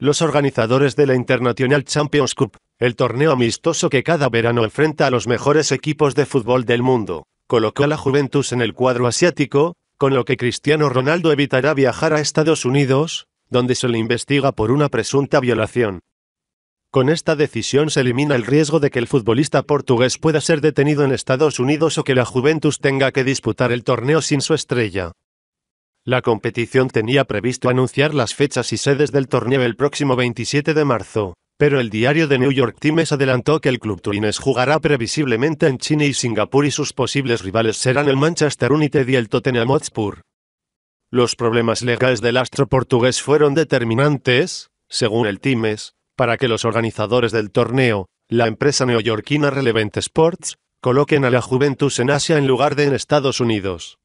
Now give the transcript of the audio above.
los organizadores de la International Champions Cup, el torneo amistoso que cada verano enfrenta a los mejores equipos de fútbol del mundo, colocó a la Juventus en el cuadro asiático, con lo que Cristiano Ronaldo evitará viajar a Estados Unidos, donde se le investiga por una presunta violación. Con esta decisión se elimina el riesgo de que el futbolista portugués pueda ser detenido en Estados Unidos o que la Juventus tenga que disputar el torneo sin su estrella. La competición tenía previsto anunciar las fechas y sedes del torneo el próximo 27 de marzo, pero el diario de New York Times adelantó que el club turines jugará previsiblemente en China y Singapur y sus posibles rivales serán el Manchester United y el Tottenham Hotspur. Los problemas legales del astro portugués fueron determinantes, según el Times, para que los organizadores del torneo, la empresa neoyorquina Relevant Sports, coloquen a la Juventus en Asia en lugar de en Estados Unidos.